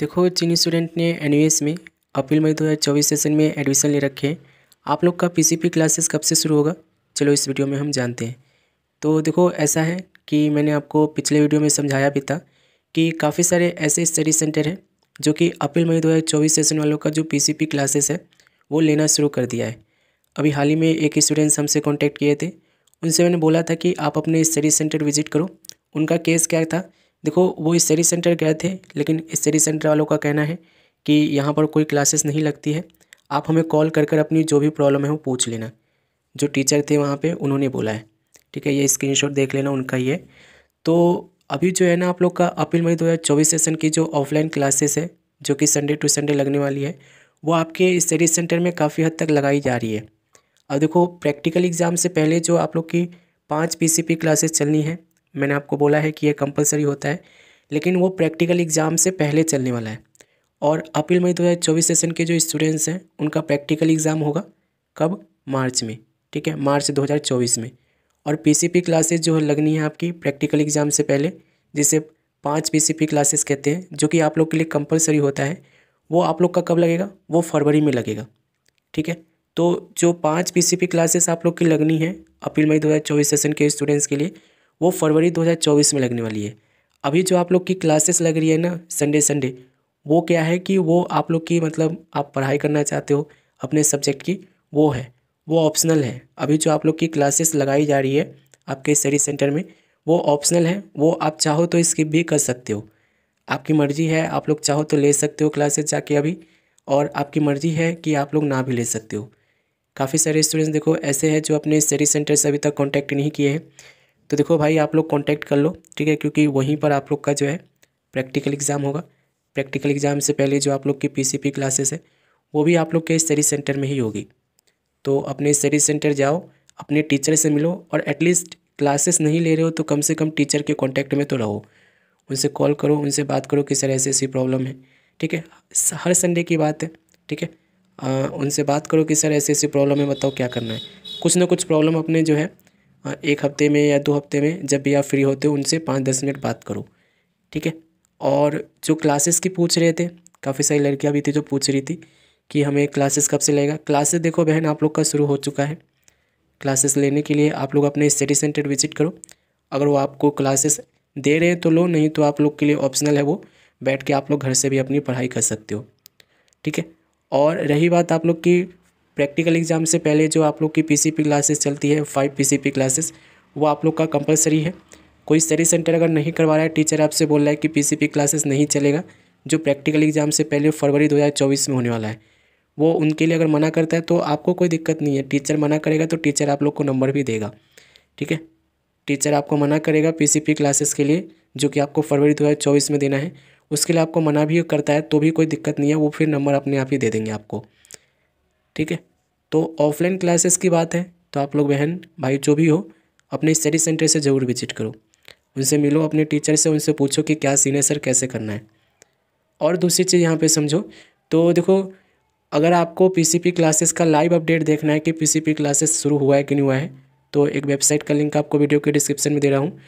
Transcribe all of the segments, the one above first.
देखो जिन स्टूडेंट ने एन में अप्रैल मई चौबीस सेशन में एडमिशन ले रखे हैं आप लोग का पी क्लासेस कब से शुरू होगा चलो इस वीडियो में हम जानते हैं तो देखो ऐसा है कि मैंने आपको पिछले वीडियो में समझाया भी था कि काफ़ी सारे ऐसे स्टडी सेंटर हैं जो कि अप्रैल मई चौबीस सेशन वालों का जो पी क्लासेस है वो लेना शुरू कर दिया है अभी हाल ही में एक स्टूडेंट्स हमसे कॉन्टैक्ट किए थे उनसे मैंने बोला था कि आप अपने स्टडी सेंटर विजिट करो उनका केस क्या था देखो वो स्टडी सेंटर गए थे लेकिन स्टडी सेंटर वालों का कहना है कि यहाँ पर कोई क्लासेस नहीं लगती है आप हमें कॉल कर कर अपनी जो भी प्रॉब्लम है वो पूछ लेना जो टीचर थे वहाँ पे उन्होंने बोला है ठीक है ये स्क्रीनशॉट देख लेना उनका ये तो अभी जो है ना आप लोग का अप्रैल मई चौबीस सेशन की जो ऑफलाइन क्लासेस है जो कि संडे टू संडे लगने वाली है वो आपके स्टडी सेंटर में काफ़ी हद तक लगाई जा रही है अब देखो प्रैक्टिकल एग्ज़ाम से पहले जो आप लोग की पाँच पी क्लासेस चलनी है मैंने आपको बोला है कि ये कंपलसरी होता है लेकिन वो प्रैक्टिकल एग्ज़ाम से पहले चलने वाला है और अप्रैल मई दो हज़ार चौबीस सेशन के जो स्टूडेंट्स हैं उनका प्रैक्टिकल एग्ज़ाम होगा कब मार्च में ठीक है मार्च दो हज़ार चौबीस में और पीसीपी क्लासेस जो लगनी है आपकी प्रैक्टिकल एग्ज़ाम से पहले जिसे पाँच पी क्लासेस कहते हैं जो कि आप लोग के लिए कंपलसरी होता है वो आप लोग का कब लगेगा वो फरवरी में लगेगा ठीक है तो जो पाँच पी क्लासेस आप लोग की लगनी है अप्रैल मई दो हज़ार चौबीस सेशन के स्टूडेंट्स के लिए वो फरवरी 2024 में लगने वाली है अभी जो आप लोग की क्लासेस लग रही है ना संडे संडे वो क्या है कि वो आप लोग की मतलब आप पढ़ाई करना चाहते हो अपने सब्जेक्ट की वो है वो ऑप्शनल है अभी जो आप लोग की क्लासेस लगाई जा रही है आपके स्टडी सेंटर में वो ऑप्शनल है वो आप चाहो तो स्किप भी कर सकते हो आपकी मर्ज़ी है आप लोग चाहो तो ले सकते हो क्लासेस जाके अभी और आपकी मर्ज़ी है कि आप लोग ना भी ले सकते हो काफ़ी सारे स्टूडेंट्स देखो ऐसे हैं जो अपने स्टडी सेंटर से अभी तक कॉन्टैक्ट नहीं किए हैं तो देखो भाई आप लोग कॉन्टैक्ट कर लो ठीक है क्योंकि वहीं पर आप लोग का जो है प्रैक्टिकल एग्ज़ाम होगा प्रैक्टिकल एग्ज़ाम से पहले जो आप लोग की पी क्लासेस है वो भी आप लोग के स्टडी सेंटर में ही होगी तो अपने स्टडी सेंटर जाओ अपने टीचर से मिलो और एटलीस्ट क्लासेस नहीं ले रहे हो तो कम से कम टीचर के कॉन्टैक्ट में तो रहो उनसे कॉल करो उनसे बात करो कि सर ऐसी ऐसी प्रॉब्लम है ठीक है हर संडे की बात है ठीक है उनसे बात करो कि सर ऐसी ऐसी प्रॉब्लम है बताओ क्या करना है कुछ ना कुछ प्रॉब्लम अपने जो है हाँ, एक हफ्ते में या दो हफ्ते में जब भी आप फ्री होते हो उनसे पाँच दस मिनट बात करो ठीक है और जो क्लासेस की पूछ रहे थे काफ़ी सारी लड़कियाँ भी थी जो पूछ रही थी कि हमें क्लासेस कब से लेगा क्लासेस देखो बहन आप लोग का शुरू हो चुका है क्लासेस लेने के लिए आप लोग अपने स्टडी सेंटर विजिट करो अगर वो आपको क्लासेस दे रहे हैं तो लो नहीं तो आप लोग के लिए ऑप्शनल है वो बैठ के आप लोग घर से भी अपनी पढ़ाई कर सकते हो ठीक है और रही बात आप लोग की प्रैक्टिकल एग्ज़ाम से पहले जो आप लोग की पीसीपी क्लासेस चलती है फाइव पीसीपी क्लासेस वो आप लोग का कंपलसरी है कोई स्टडी सेंटर अगर नहीं करवा रहा है टीचर आपसे बोल रहा है कि पीसीपी क्लासेस नहीं चलेगा जो प्रैक्टिकल एग्ज़ाम से पहले फरवरी 2024 में होने वाला है वो उनके लिए अगर मना करता है तो आपको कोई दिक्कत नहीं है टीचर मना करेगा तो टीचर आप लोग को नंबर भी देगा ठीक है टीचर आपको मना करेगा पी क्लासेस के लिए जो कि आपको फरवरी चौबीस में देना है उसके लिए आपको मना भी करता है तो भी कोई दिक्कत नहीं है वो फिर नंबर अपने आप ही दे देंगे आपको ठीक है तो ऑफलाइन क्लासेस की बात है तो आप लोग बहन भाई जो भी हो अपने स्टडी सेंटर से ज़रूर विजिट करो उनसे मिलो अपने टीचर से उनसे पूछो कि क्या सीनियर सर कैसे करना है और दूसरी चीज़ यहाँ पे समझो तो देखो अगर आपको पीसीपी क्लासेस का लाइव अपडेट देखना है कि पीसीपी क्लासेस शुरू हुआ है कि नहीं हुआ है तो एक वेबसाइट का लिंक आपको वीडियो के डिस्क्रिप्शन में दे रहा हूँ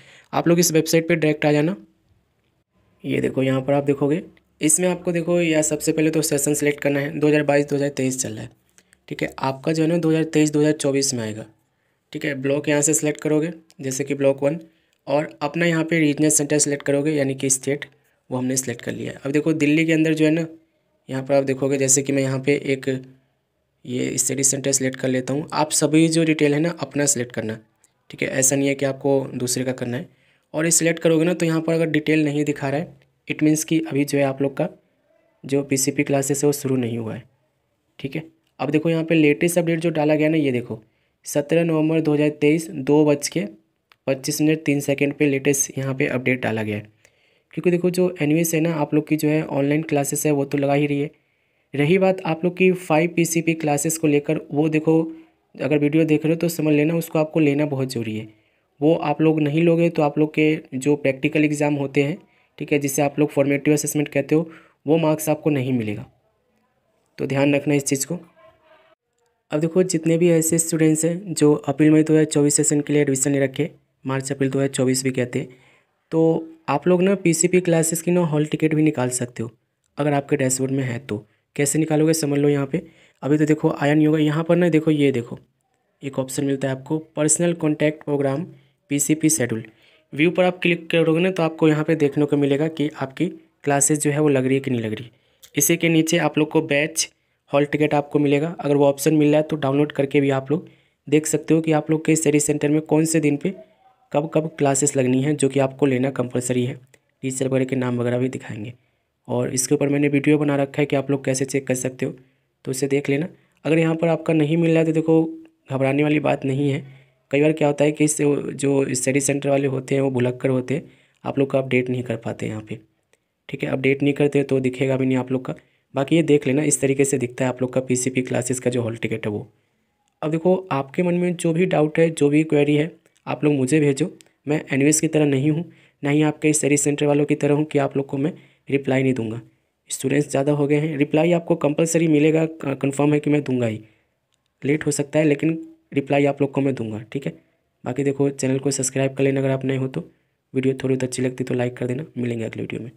आप लोग इस वेबसाइट पर डायरेक्ट आ जाना ये देखो यहाँ पर आप देखोगे इसमें आपको देखो या सबसे पहले तो सेशन सेलेक्ट करना है दो हज़ार चल रहा है ठीक है आपका जो है ना दो हज़ार तेईस दो हज़ार चौबीस में आएगा ठीक है ब्लॉक यहाँ से सिलेक्ट करोगे जैसे कि ब्लॉक वन और अपना यहाँ पे रीजनल सेंटर सेलेक्ट करोगे यानी कि स्टेट वो हमने सेलेक्ट कर लिया है अब देखो दिल्ली के अंदर जो है ना यहाँ पर आप देखोगे जैसे कि मैं यहाँ पे एक ये स्टडी सेंटर सेलेक्ट कर लेता हूँ आप सभी जो डिटेल है ना अपना सेलेक्ट करना ठीक है ऐसा नहीं है कि आपको दूसरे का करना है और ये सिलेक्ट करोगे ना तो यहाँ पर अगर डिटेल नहीं दिखा रहा है इट मीन्स कि अभी जो है आप लोग का जो पीसीपी क्लासेस है वो शुरू नहीं हुआ है ठीक है अब देखो यहाँ पे लेटेस्ट अपडेट जो डाला गया ना ये देखो सत्रह नवंबर दो हज़ार तेईस दो बज के पच्चीस मिनट तीन सेकेंड पे लेटेस्ट यहाँ पे अपडेट डाला गया है क्योंकि देखो जो एन है ना आप लोग की जो है ऑनलाइन क्लासेस है वो तो लगा ही रही है रही बात आप लोग की फाइव पी क्लासेस को लेकर वो देखो अगर वीडियो देख रहे हो तो समझ लेना उसको आपको लेना बहुत ज़रूरी है वो आप लोग नहीं लोगे तो आप लोग के जो प्रैक्टिकल एग्ज़ाम होते हैं ठीक है जिसे आप लोग फॉर्मेटिव असेसमेंट कहते हो वो मार्क्स आपको नहीं मिलेगा तो ध्यान रखना इस चीज़ को अब देखो जितने भी ऐसे स्टूडेंट्स हैं जो अप्रैल मई दो हज़ार चौबीस सेशन के लिए एडमिशन नहीं रखे मार्च अप्रैल दो हज़ार चौबीस भी कहते तो आप लोग ना पी क्लासेस की ना हॉल टिकट भी निकाल सकते हो अगर आपके डैशबोर्ड में है तो कैसे निकालोगे समझ लो यहाँ पे अभी तो देखो आया नहीं होगा यहाँ पर ना देखो ये देखो एक ऑप्शन मिलता है आपको personal contact programme PCP schedule view पर आप क्लिक करोगे ना तो आपको यहाँ पे देखने को मिलेगा कि आपकी क्लासेस जो है वो लग रही है कि नहीं लग रही इसी के नीचे आप लोग को बैच हॉल टिकट आपको मिलेगा अगर वो ऑप्शन मिल रहा है तो डाउनलोड करके भी आप लोग देख सकते हो कि आप लोग के स्टडी सेंटर में कौन से दिन पर कब कब क्लासेस लगनी है जो कि आपको लेना कंपलसरी है टीचर वगैरह के नाम वगैरह भी दिखाएंगे और इसके ऊपर मैंने वीडियो बना रखा है कि आप लोग कैसे चेक कर सकते हो तो उसे देख लेना अगर यहाँ पर आपका नहीं मिल रहा है तो देखो घबराने वाली बात नहीं है कई बार क्या होता है कि इससे जो स्टडी सेंटर वाले होते हैं वो भुलक्कर होते हैं आप लोग का अपडेट नहीं कर पाते यहाँ पर ठीक है अपडेट नहीं करते तो दिखेगा भी नहीं आप लोग का बाकी ये देख लेना इस तरीके से दिखता है आप लोग का पी क्लासेस का जो हॉल टिकट है वो अब देखो आपके मन में जो भी डाउट है जो भी क्वेरी है आप लोग मुझे भेजो मैं एनवीएस की तरह नहीं हूँ ना ही आपके सर्विस सेंटर वालों की तरह हूँ कि आप लोग को मैं रिप्लाई नहीं दूंगा स्टूडेंट्स ज़्यादा हो गए हैं रिप्लाई आपको कंपलसरी मिलेगा कन्फर्म है कि मैं दूंगा ही लेट हो सकता है लेकिन रिप्लाई आप लोग को मैं दूंगा ठीक है बाकी देखो चैनल को सब्सक्राइब कर लेना अगर आप नए हो तो वीडियो थोड़ी बहुत अच्छी लगती तो लाइक कर देना मिलेंगे अगले वीडियो में